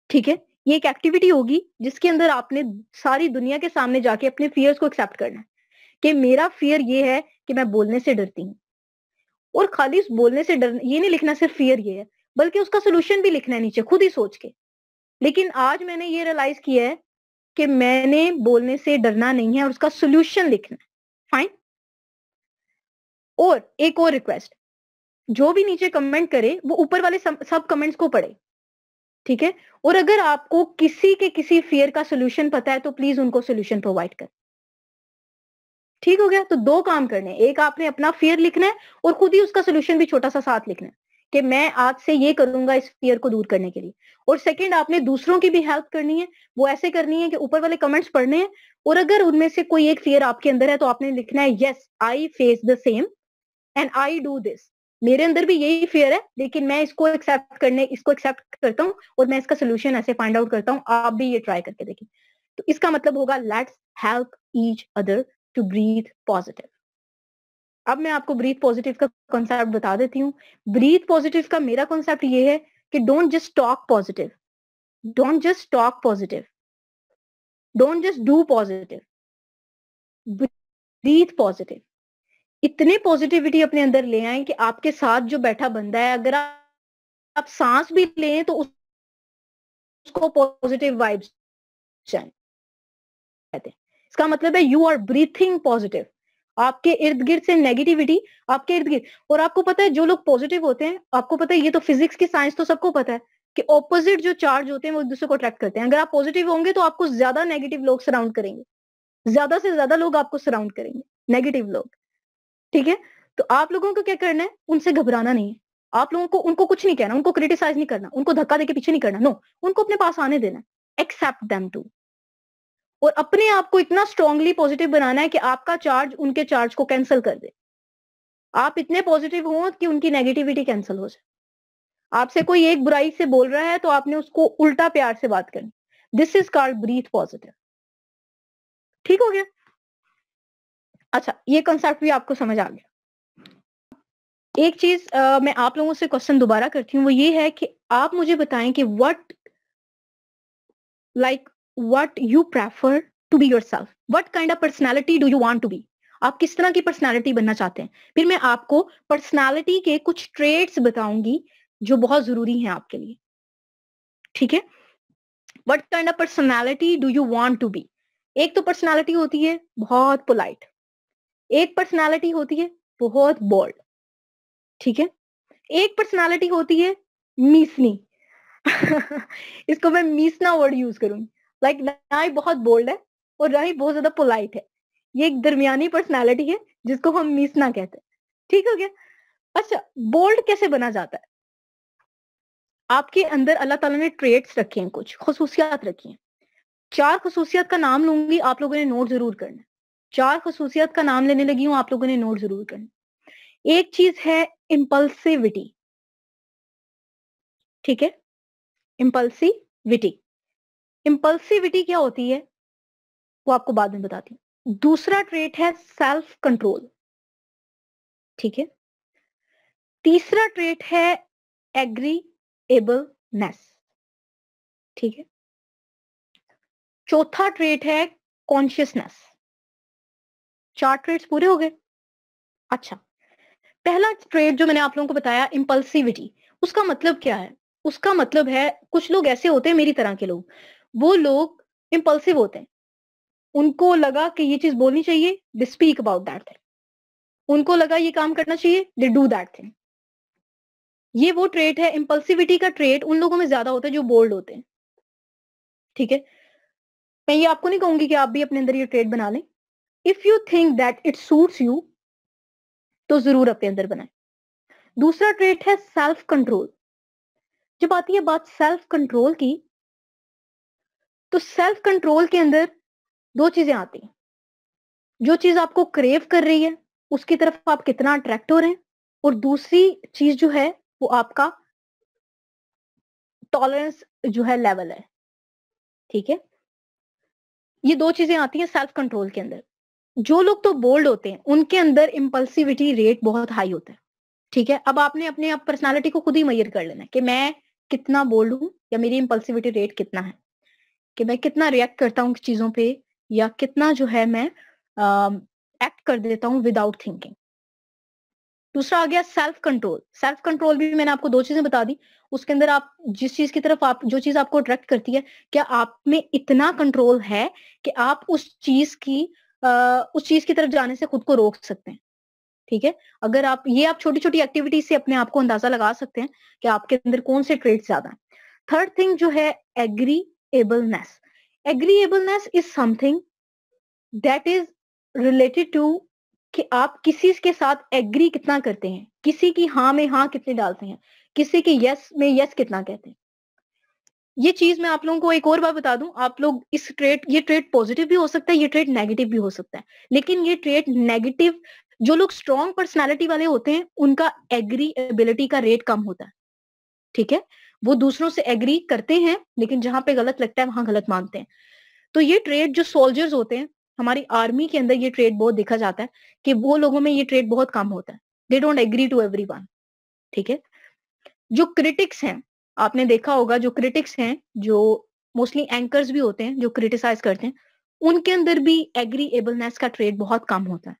ठीक है ये एक एक्टिविटी होगी जिसके अंदर आपने सारी दुनिया के सामने जाके अपने फियर्स को एक्सेप्ट करना है कि मेरा फियर ये है कि मैं बोलने से डरती हूँ और खाली बोलने से डर ये नहीं लिखना सिर्फ फियर ये है बल्कि उसका सोल्यूशन भी लिखना है नीचे खुद ही सोच के लेकिन आज मैंने ये रियलाइज किया है कि मैंने बोलने से डरना नहीं है और उसका सोल्यूशन लिखना है फाइन और एक और रिक्वेस्ट जो भी नीचे कमेंट करे वो ऊपर वाले सब, सब कमेंट्स को पढ़े ठीक है और अगर आपको किसी के किसी फियर का सोल्यूशन पता है तो प्लीज उनको सोल्यूशन प्रोवाइड करें ठीक हो गया तो दो काम करने एक आपने अपना फियर लिखना है और खुद ही उसका सोल्यूशन भी छोटा सा साथ लिखना है कि मैं आज से ये करूंगा इस फियर को दूर करने के लिए और सेकंड आपने दूसरों की भी हेल्प करनी है वो ऐसे करनी है कि ऊपर वाले कमेंट्स पढ़ने हैं और अगर उनमें से कोई एक फियर आपके अंदर है तो आपने लिखना है yes I face the same and I do this मेरे अंदर भी यही फियर है लेकिन मैं इसको एक्सेप्ट करने इसको एक्सेप्ट करता हूँ और मैं इसका सोल्यूशन ऐसे फाइंड आउट करता हूँ आप भी ये ट्राई करके देखिए तो इसका मतलब होगा let's help each other to breathe positive अब मैं आपको ब्रीथ पॉजिटिव का कॉन्सेप्ट बता देती हूँ ब्रीथ पॉजिटिव का मेरा कॉन्सेप्ट ये है कि don't just talk positive don't just talk positive don't just do positive breathe positive इतने पॉजिटिविटी अपने अंदर ले आए कि आपके साथ जो बैठा बंदा है अगर आप, सांस भी लें तो उसको पॉजिटिव वाइब्स चाहिए कहते हैं इसका मतलब है यू आर ब्रीथिंग पॉजिटिव आपके इर्द गिर्द से नेगेटिविटी आपके इर्द गिर्द और आपको पता है जो लोग पॉजिटिव होते हैं आपको पता है ये तो फिजिक्स की साइंस तो सबको पता है कि ऑपोजिट जो चार्ज होते हैं वो एक दूसरे को अट्रैक्ट करते हैं अगर आप पॉजिटिव होंगे तो आपको ज्यादा नेगेटिव लोग सराउंड करेंगे ज्यादा से ज्यादा लोग आपको सराउंड करेंगे नेगेटिव लोग ठीक है तो आप लोगों को क्या करना है उनसे घबराना नहीं है आप लोगों को उनको कुछ नहीं कहना उनको क्रिटिसाइज नहीं करना उनको धक्का देके पीछे नहीं करना नो no, उनको अपने पास आने देना एक्सेप्ट देम टू और अपने आप को इतना स्ट्रांगली पॉजिटिव बनाना है कि आपका चार्ज उनके चार्ज को कैंसिल कर दे आप इतने पॉजिटिव हो कि उनकी नेगेटिविटी कैंसिल हो जाए आपसे कोई एक बुराई से बोल रहा है तो आपने उसको उल्टा प्यार से बात करनी this is called breathe positive ठीक हो गया अच्छा ये कंसेप्ट भी आपको समझ आ गया एक चीज आ, मैं आप लोगों से क्वेश्चन दोबारा करती हूँ वो ये है कि आप मुझे बताएं कि what like what you prefer to be yourself. What kind of personality do you want to be? आप किस तरह की पर्सनालिटी बनना चाहते हैं फिर मैं आपको पर्सनालिटी के कुछ ट्रेड्स बताऊंगी जो बहुत जरूरी हैं आपके लिए ठीक है what kind of personality do you want to be एक तो पर्सनैलिटी होती है बहुत पोलाइट एक पर्सनैलिटी होती है बहुत बोल्ड ठीक है एक पर्सनैलिटी होती है मीसनी इसको मैं मीसना वर्ड यूज करूंगी लाइक like, ना ही बहुत बोल्ड है और ना ही बहुत ज्यादा पोलाइट है ये एक दरमियानी पर्सनैलिटी है जिसको हम ना कहते हैं ठीक हो गया अच्छा बोल्ड कैसे बना जाता है आपके अंदर अल्लाह ताला ने ट्रेट्स रखे हैं कुछ खसूसियात रखी हैं चार खसूसियात का नाम लूंगी आप लोगों ने नोट जरूर करना चार खसूसियात का नाम लेने लगी हूँ आप लोगों ने नोट जरूर करना एक चीज है इम्पल्सिविटी ठीक है इम्पल्सिविटी इम्पल्सिविटी क्या होती है वो आपको बाद में बताती हूँ दूसरा ट्रेट है सेल्फ कंट्रोल ठीक है तीसरा ट्रेट है एग्रीएबलनेस ठीक है चौथा ट्रेट है कॉन्शियसनेस चार ट्रेट्स पूरे हो गए अच्छा पहला ट्रेट जो मैंने आप लोगों को बताया इम्पल्सिविटी उसका मतलब क्या है उसका मतलब है कुछ लोग ऐसे होते हैं मेरी तरह के लोग वो लोग इम्पल्सिव होते हैं उनको लगा कि ये चीज बोलनी चाहिए they speak about that thing उनको लगा ये काम करना चाहिए दे डू दैट थिंग ये वो ट्रेट है इम्पल्सिविटी का ट्रेट उन लोगों में ज्यादा होता है जो बोल्ड होते हैं ठीक है मैं ये आपको नहीं कहूंगी कि आप भी अपने अंदर ये ट्रेट बना लें if you think that it suits you तो जरूर अपने अंदर बनाए दूसरा ट्रेट है सेल्फ कंट्रोल जब आती है बात सेल्फ कंट्रोल की तो सेल्फ कंट्रोल के अंदर दो चीजें आती हैं जो चीज आपको क्रेव कर रही है उसकी तरफ आप कितना अट्रैक्ट हो रहे हैं और दूसरी चीज जो है वो आपका टॉलरेंस जो है लेवल है ठीक है ये दो चीजें आती हैं सेल्फ कंट्रोल के अंदर जो लोग तो बोल्ड होते हैं उनके अंदर इम्पल्सिविटी रेट बहुत हाई होता है ठीक है अब आपने अपने आप पर्सनालिटी को खुद ही मैयर कर लेना कि मैं कितना बोल्ड हूं या मेरी इम्पल्सिविटी रेट कितना है कि मैं कितना रिएक्ट करता हूँ चीजों पे या कितना जो है मैं एक्ट कर देता हूँ विदाउट थिंकिंग दूसरा आ गया सेल्फ कंट्रोल सेल्फ कंट्रोल भी मैंने आपको दो चीजें बता दी उसके अंदर आप जिस चीज की तरफ आप जो चीज आपको अट्रैक्ट करती है क्या आप में इतना कंट्रोल है कि आप उस चीज की आ, उस चीज की तरफ जाने से खुद को रोक सकते हैं ठीक है अगर आप ये आप छोटी छोटी एक्टिविटीज से अपने आप को अंदाजा लगा सकते हैं कि आपके अंदर कौन से ट्रेड ज्यादा है थर्ड थिंग जो है agree agreeableness agreeableness is something that is related to कि आप किसी के साथ एग्री कितना करते हैं किसी की हाँ में हाँ कितनी डालते हैं किसी के यस में यस कितना कहते हैं ये चीज मैं आप लोगों को एक और बार बता दूं आप लोग इस ट्रेट ये ट्रेट पॉजिटिव भी हो सकता है ये ट्रेट नेगेटिव भी हो सकता है लेकिन ये ट्रेट नेगेटिव जो लोग स्ट्रॉन्ग पर्सनैलिटी वाले होते हैं उनका एग्री एबिलिटी का रेट कम होता है ठीक है वो दूसरों से एग्री करते हैं लेकिन जहां पे गलत लगता है वहां गलत मानते हैं तो ये ट्रेड जो सोल्जर्स होते हैं हमारी आर्मी के अंदर ये ट्रेड बहुत देखा जाता है कि वो लोगों में ये ट्रेड बहुत कम होता है they don't agree to every ठीक है जो क्रिटिक्स हैं आपने देखा होगा जो क्रिटिक्स हैं जो मोस्टली एंकर्स भी होते हैं जो क्रिटिसाइज करते हैं उनके अंदर भी एग्री एबलनेस का ट्रेड बहुत कम होता है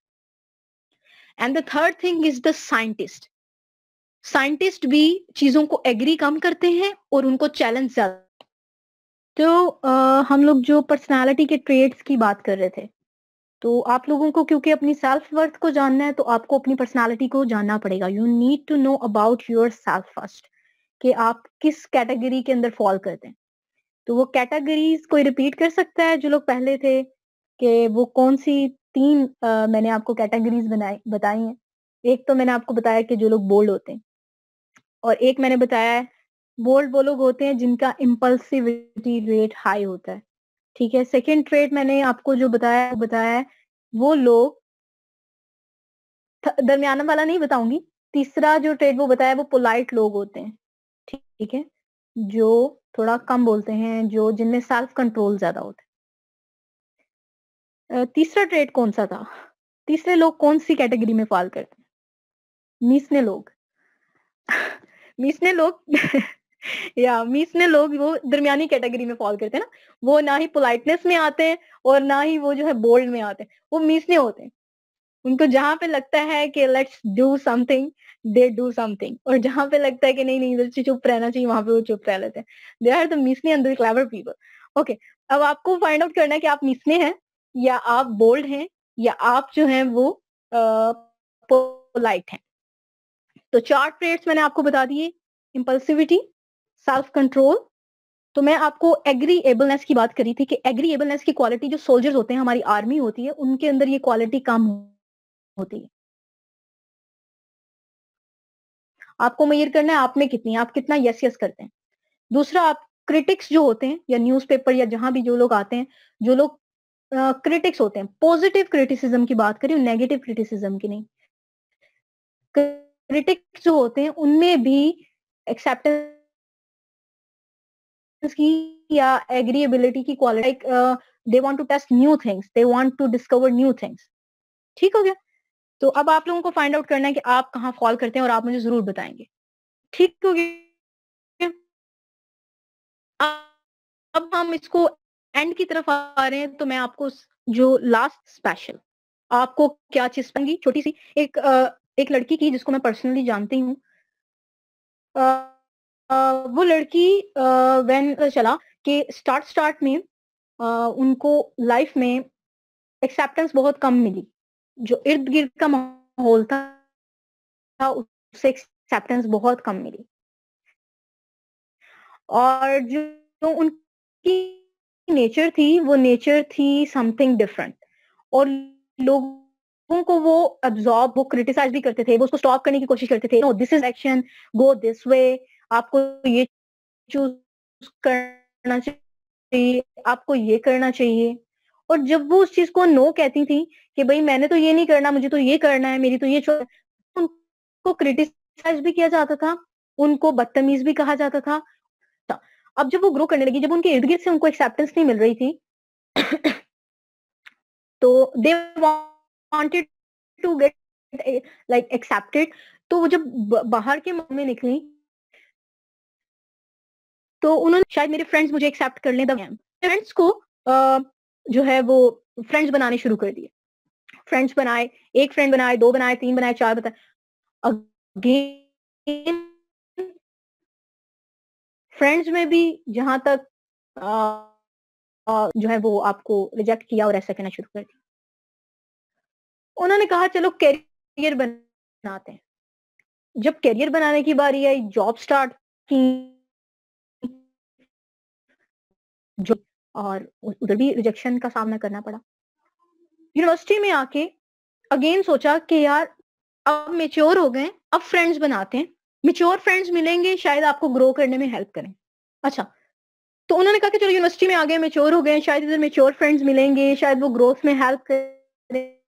and the third thing is the scientist scientist भी चीजों को एग्री कम करते हैं और उनको चैलेंज ज्यादा तो आ, हम लोग जो पर्सनालिटी के ट्रेड्स की बात कर रहे थे तो आप लोगों को क्योंकि अपनी सेल्फ वर्थ को जानना है तो आपको अपनी पर्सनालिटी को जानना पड़ेगा you need to know about your self first कि आप किस कैटेगरी के अंदर फॉल करते हैं तो वो कैटेगरीज कोई रिपीट कर सकता है जो लोग पहले थे कि वो कौन सी तीन आ, मैंने आपको कैटेगरीज बनाई बताई हैं एक तो मैंने आपको बताया कि जो लोग बोल्ड होते हैं और एक मैंने बताया है बोल्ड वो लोग होते हैं जिनका इम्पल्सिविटी रेट हाई होता है ठीक है सेकेंड ट्रेड मैंने आपको जो बताया बताया है वो लोग दरमियाना वाला नहीं बताऊंगी तीसरा जो ट्रेड वो बताया वो पोलाइट लोग होते हैं ठीक है जो थोड़ा कम बोलते हैं जो जिनमें सेल्फ कंट्रोल ज्यादा होते हैं तीसरा ट्रेड कौन सा था तीसरे लोग कौन सी कैटेगरी में फॉल करते हैं मीसने लोग ने लोग या मिस ने लोग वो दरमियानी कैटेगरी में फॉल करते हैं ना वो ना ही पोलाइटनेस में आते हैं और ना ही वो जो है बोल्ड में आते हैं वो ने होते हैं उनको जहां पे लगता है कि let's do something they do something और जहां पे लगता है कि नहीं नहीं इधर चुप रहना चाहिए वहां पे वो चुप रह लेते हैं दे आर द मीसने एंड क्लेवर पीपल ओके अब आपको फाइंड आउट करना है कि आप मिसने हैं या आप बोल्ड हैं या आप जो है वो पोलाइट हैं तो चार ट्रेड्स मैंने आपको बता दिए इम्पल्सिविटी सेल्फ कंट्रोल तो मैं आपको एग्री एबलनेस की बात करी थी कि एग्री एबलनेस की क्वालिटी जो सोल्जर्स होते हैं हमारी आर्मी होती है उनके अंदर ये क्वालिटी कम होती है आपको मयर करना है आप में कितनी आप कितना यस यस करते हैं दूसरा आप क्रिटिक्स जो होते हैं या न्यूज़पेपर या जहां भी जो लोग आते हैं जो लोग क्रिटिक्स होते हैं पॉजिटिव क्रिटिसिज्म की बात करें नेगेटिव क्रिटिसिज्म की नहीं क्रिटिक्स जो होते हैं उनमें भी एक्सेप्टेंस की या एग्रीएबिलिटी की quality they want to test new things they want to discover new things ठीक हो गया तो अब आप लोगों को फाइंड आउट करना है कि आप कहाँ फॉल करते हैं और आप मुझे जरूर बताएंगे ठीक हो गया अब हम इसको एंड की तरफ आ रहे हैं तो मैं आपको जो लास्ट स्पेशल आपको क्या चीज पाएंगी छोटी सी एक एक लड़की की जिसको मैं पर्सनली जानती हूँ वो लड़की वैन चला कि स्टार्ट स्टार्ट में आ, उनको लाइफ में एक्सेप्टेंस बहुत कम मिली जो इर्द गिर्द का माहौल था उससे एक्सेप्टेंस बहुत कम मिली और जो तो उनकी नेचर थी वो नेचर थी समथिंग डिफरेंट और लोगों लोगों को वो अब्जॉर्ब वो क्रिटिसाइज भी करते थे वो उसको स्टॉप करने की कोशिश करते थे no this is action go this way आपको ये चूज करना चाहिए आपको ये करना चाहिए और जब वो उस चीज को नो कहती थी कि भाई मैंने तो ये नहीं करना मुझे तो ये करना है मेरी तो ये तो उनको क्रिटिसाइज भी किया जाता था उनको बदतमीज भी कहा जाता था अब जब वो ग्रो करने लगी जब उनके इर्द गिर्द से उनको एक्सेप्टेंस नहीं मिल रही थी तो they wanted to get like accepted तो वो जब बाहर के में निकली तो उन्होंने शायद मेरे फ्रेंड्स मुझे एक्सेप्ट कर लें फ्रेंड्स को जो है वो फ्रेंड्स बनाने शुरू कर दिए फ्रेंड्स बनाए एक फ्रेंड बनाए दो बनाए तीन बनाए चार बनाए अगेन फ्रेंड्स में भी जहां तक आ, आ, जो है वो आपको रिजेक्ट किया और ऐसा कहना शुरू कर दिया उन्होंने कहा चलो कैरियर बनाते हैं जब कैरियर बनाने की बारी आई जॉब स्टार्ट की जो और उधर भी रिजेक्शन का सामना करना पड़ा यूनिवर्सिटी में आके अगेन सोचा कि यार अब मेच्योर हो गए अब फ्रेंड्स बनाते हैं मेच्योर फ्रेंड्स मिलेंगे शायद आपको ग्रो करने में हेल्प करें अच्छा तो उन्होंने कहा कि चलो यूनिवर्सिटी में आ गए मेच्योर हो गए शायद इधर मेच्योर फ्रेंड्स मिलेंगे शायद वो ग्रोथ में हेल्प करें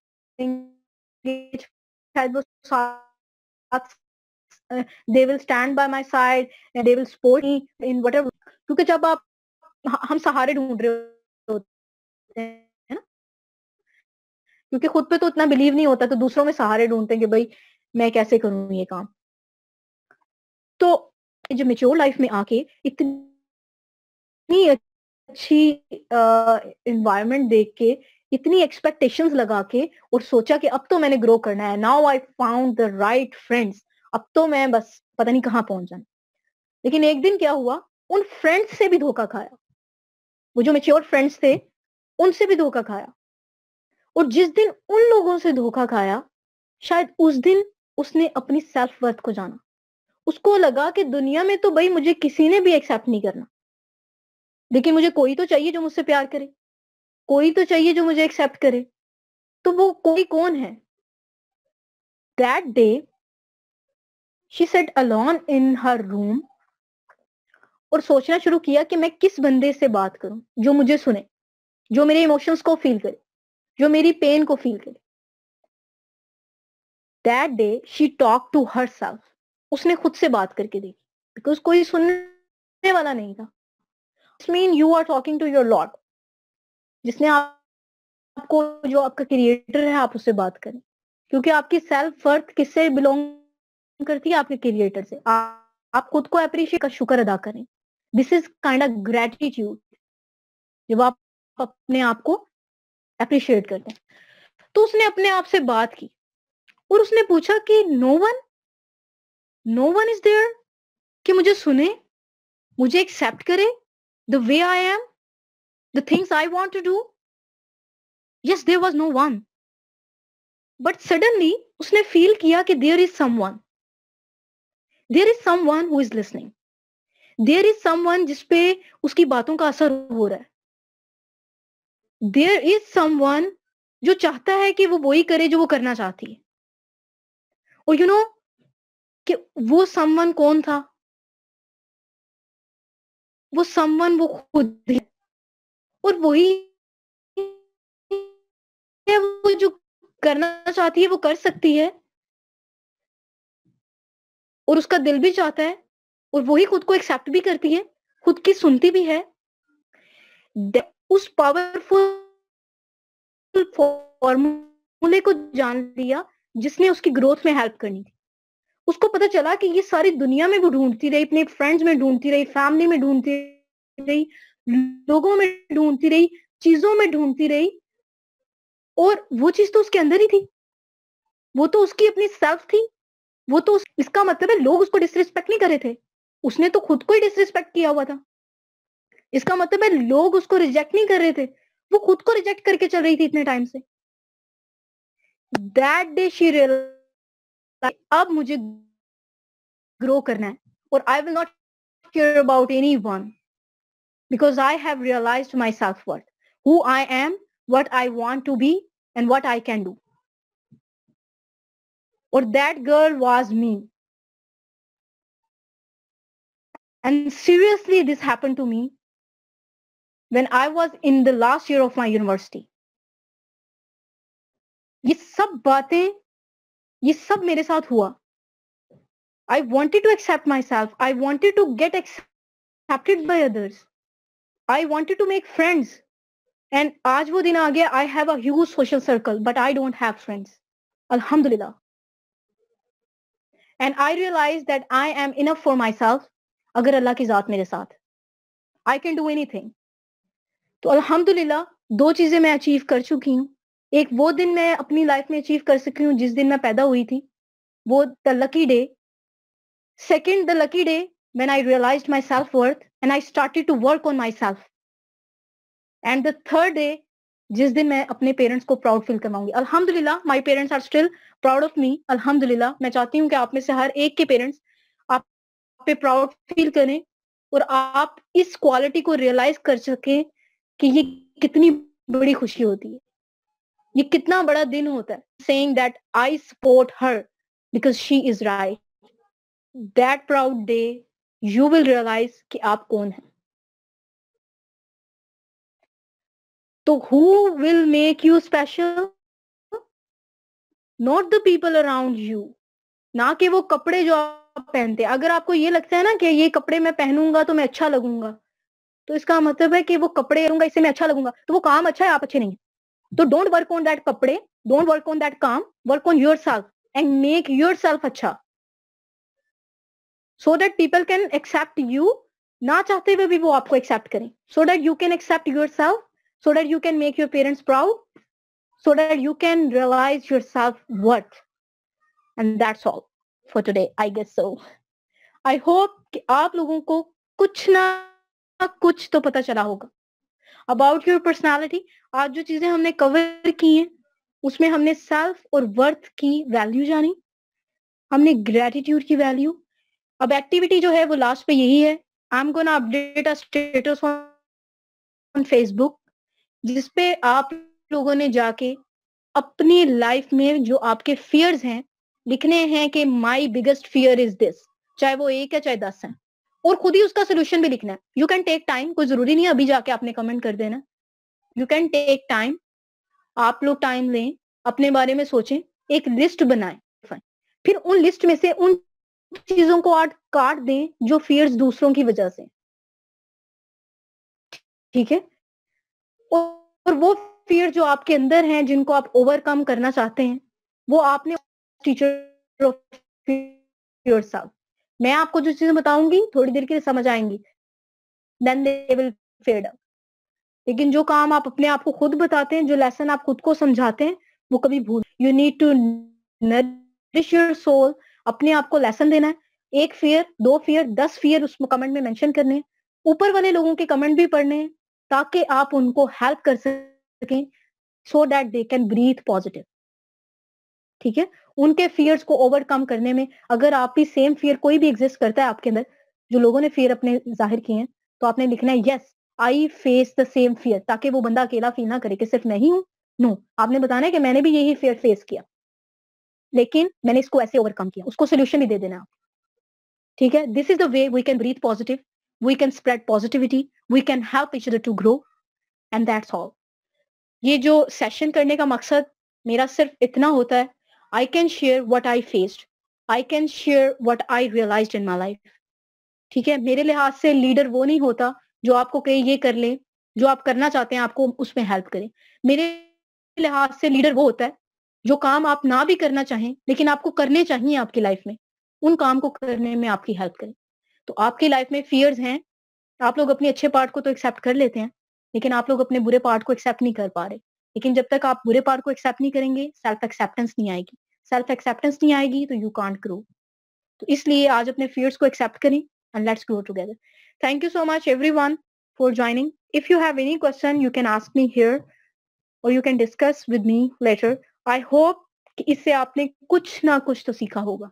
they will stand by my side they will support me in whatever क्योंकि जब आप हम सहारे ढूंढ रहे होते हैं क्योंकि खुद पे तो इतना बिलीव नहीं होता तो दूसरों में सहारे ढूंढते हैं कि भाई मैं कैसे करूं ये काम तो जो मेच्योर लाइफ में आके इतनी अच्छी इन्वायरमेंट uh, देख के इतनी एक्सपेक्टेशन लगा के और सोचा कि अब तो मैंने ग्रो करना है now I found the right friends अब तो मैं बस पता नहीं कहाँ पहुंच जाना लेकिन एक दिन क्या हुआ उन फ्रेंड्स से भी धोखा खाया वो जो मेच्योर फ्रेंड्स थे उनसे भी धोखा खाया और जिस दिन उन लोगों से धोखा खाया शायद उस दिन उसने अपनी सेल्फ वर्थ को जाना उसको लगा कि दुनिया में तो भाई मुझे किसी ने भी एक्सेप्ट नहीं करना लेकिन मुझे कोई तो चाहिए जो मुझसे प्यार करे कोई तो चाहिए जो मुझे एक्सेप्ट करे तो वो कोई कौन है that day she sat alone in her room और सोचना शुरू किया कि मैं किस बंदे से बात करूं जो मुझे सुने जो मेरे इमोशंस को फील करे जो मेरी पेन को फील करे that day she talk to her self उसने खुद से बात करके देखी बिकॉज कोई सुनने वाला नहीं था mean you are talking to your Lord जिसने आपको जो आपका क्रिएटर है आप उससे बात करें क्योंकि आपकी सेल्फ वर्थ किससे बिलोंग करती है आपके क्रिएटर से आप, आप खुद को अप्रिशिएट का शुक्र अदा करें this is kind of gratitude जब आप अपने आप को अप्रिशिएट करते हैं तो उसने अपने आप से बात की और उसने पूछा कि no one no one is there कि मुझे सुने मुझे एक्सेप्ट करे the way I am the things I want to do? Yes, there was no one. But suddenly, उसने फील किया कि there is someone there is someone who is listening there is someone जिसपे उसकी बातों का असर हो रहा है देयर इज समन जो चाहता है कि वो ही करे जो वो करना चाहती है और यू you नो know, कि वो समवन कौन था वो समवन वो खुद और वही वो जो करना चाहती है वो कर सकती है और उसका दिल भी चाहता है और वही खुद को एक्सेप्ट भी करती है खुद की सुनती भी है उस पावरफुल फॉर्मूले को जान लिया जिसने उसकी ग्रोथ में हेल्प करनी थी उसको पता चला कि ये सारी दुनिया में वो ढूंढती रही अपने फ्रेंड्स में ढूंढती रही फैमिली में ढूंढती रही लोगों में ढूंढती रही चीजों में ढूंढती रही और वो चीज तो उसके अंदर ही थी वो तो उसकी अपनी सेल्फ थी वो तो उस, इसका मतलब है लोग उसको डिसरिस्पेक्ट नहीं कर रहे थे उसने तो खुद को ही डिसरिस्पेक्ट किया हुआ था इसका मतलब है लोग उसको रिजेक्ट नहीं कर रहे थे वो खुद को रिजेक्ट करके चल रही थी इतने time say that day she real अब मुझे ग्रो करना है और I will not care about anyone because I have realized my self-worth, who I am, what I want to be, and what I can do. Or that girl was me. And seriously, this happened to me when I was in the last year of my university. ये सब बातें ये सब मेरे साथ हुआ I wanted to accept myself. I wanted to get accepted by others. I wanted to make friends and आज वो दिन आ गया I have a social circle but I don't have friends अलहमदुल्ला and I realize that I am enough for my self अगर अल्लाह की ज़ात मेरे साथ I can do anything तो अलहमदुल्ला दो चीज़ें मैं अचीव कर चुकी हूँ एक वो दिन मैं अपनी लाइफ में अचीव कर सकी हूँ जिस दिन मैं पैदा हुई थी वो the lucky day second the lucky day when I realized my self-worth and I started to work on myself. And the third day, जिस दिन मैं अपने पेरेंट्स को प्राउड फील करवाऊंगी अल्हम्दुलिल्लाह my parents are still proud of me अल्हम्दुलिल्लाह मैं चाहती हूँ कि आप में से हर एक के पेरेंट्स आप पे प्राउड फील करें और आप इस क्वालिटी को रियलाइज कर सकें कि ये कितनी बड़ी खुशी होती है ये कितना बड़ा दिन होता है saying that I support her because she is right that proud day you will realize कि आप कौन है तो who will make you special not the people around you ना कि वो कपड़े जो आप पहनते अगर आपको ये लगता है ना कि ये कपड़े मैं पहनूंगा तो मैं अच्छा लगूंगा तो इसका मतलब है कि वो कपड़े लूंगा इससे मैं अच्छा लगूंगा तो वो काम अच्छा है आप अच्छे नहीं तो डोंट वर्क ऑन दैट कपड़े डोंट वर्क ऑन दैट काम work on your self and make your self अच्छा so that people can accept you ना चाहते हुए भी वो आपको एक्सेप्ट करें so that you can accept your self so that you can make your parents proud so that you can realize your self worth and that's all for today I guess so I hope कि आप लोगों को कुछ ना कुछ तो पता चला होगा अबाउट योर पर्सनैलिटी आज जो चीजें हमने कवर की हैं उसमें हमने सेल्फ और वर्थ की वैल्यू जानी हमने ग्रेटिट्यूड की वैल्यू अब एक्टिविटी जो है वो लास्ट पे यही है I am gonna update a status on Facebook जिसपे आप लोगों ने जाके अपनी लाइफ में जो आपके फियर्स हैं लिखने हैं कि my biggest fear is this चाहे वो एक है चाहे दस है और खुद ही उसका सोल्यूशन भी लिखना है यू कैन टेक टाइम कोई जरूरी नहीं है अभी जाके आपने कमेंट कर देना यू कैन टेक टाइम आप लोग टाइम लें अपने बारे में सोचें एक लिस्ट बनाए फिर उन लिस्ट में से उन चीजों को आज काट दें जो फियर्स दूसरों की वजह से ठीक है और वो फियर जो आपके अंदर हैं जिनको आप ओवरकम करना चाहते हैं वो आपने टीचर साहब मैं आपको जो चीजें बताऊंगी थोड़ी देर के लिए समझ आएंगी then they will fed up लेकिन जो काम आप अपने आप को खुद बताते हैं जो लेसन आप खुद को समझाते हैं वो कभी भूल you need to nourish your soul अपने आप को लेसन देना है एक फियर दो फियर दस फियर उस कमेंट में मेंशन करने हैं ऊपर वाले लोगों के कमेंट भी पढ़ने हैं ताकि आप उनको हेल्प कर सकें so that they can breathe positive ठीक है उनके फियर्स को ओवरकम करने में अगर आप भी सेम फियर कोई भी एग्जिस्ट करता है आपके अंदर जो लोगों ने फियर अपने जाहिर किए हैं तो आपने लिखना है yes I face the same fear ताकि वो बंदा अकेला फील ना करे कि सिर्फ मैं ही हूं नो आपने बताना है कि मैंने भी यही फियर फेस किया लेकिन मैंने इसको ऐसे ओवरकम किया उसको सोल्यूशन भी दे देना आप ठीक है this is the way we can breathe positive we can spread positivity we can help each to grow and that's all ये जो सेशन करने का मकसद मेरा सिर्फ इतना होता है I can share what I faced I can share what I realize in my life ठीक है मेरे लिहाज से लीडर वो नहीं होता जो आपको कहे ये कर ले जो आप करना चाहते हैं आपको उसमें हेल्प करें मेरे लिहाज से लीडर वो होता है जो काम आप ना भी करना चाहें लेकिन आपको करने चाहिए आपकी लाइफ में उन काम को करने में आपकी हेल्प करें तो आपकी लाइफ में फियर्स हैं आप लोग अपने अच्छे पार्ट को तो एक्सेप्ट कर लेते हैं लेकिन आप लोग अपने बुरे पार्ट को एक्सेप्ट नहीं कर पा रहे लेकिन जब तक आप बुरे पार्ट को एक्सेप्ट नहीं करेंगे सेल्फ एक्सेप्टेंस नहीं आएगी सेल्फ एक्सेप्टेंस नहीं आएगी तो यू कांट ग्रो तो इसलिए आज अपने फियर्स को एक्सेप्ट करें and let's grow together thank you so much one for joining if you have any question you can ask me here और you can discuss with me later I hope कि इससे आपने कुछ ना कुछ तो सीखा होगा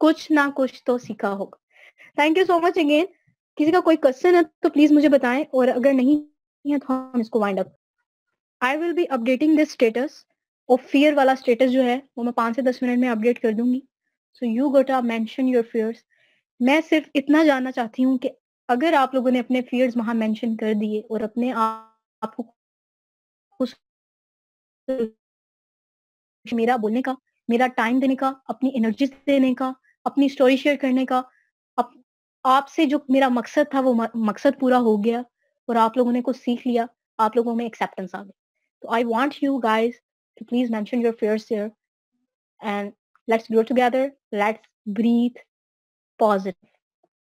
कुछ ना कुछ तो सीखा होगा thank you so much again किसी का कोई क्वेश्चन है तो प्लीज मुझे बताएं और अगर नहीं है तो हम इसको wind up I will be updating this status और फियर वाला स्टेटस जो है वो मैं पांच से दस मिनट में अपडेट कर दूंगी so you gotta mention your fears मैं सिर्फ इतना जानना चाहती हूँ कि अगर आप लोगों ने अपने फियर्स वहां मेंशन कर दिए और अपने आप, आपको मेरा बोलने का मेरा टाइम देने का अपनी एनर्जी देने का अपनी स्टोरी शेयर करने का अप, आपसे जो मेरा मकसद था वो मकसद पूरा हो गया और आप लोगों ने कुछ सीख लिया आप लोगों में एक्सेप्टेंस आ गई तो I want you guys to please mention your fear and let's grow together let's breathe positive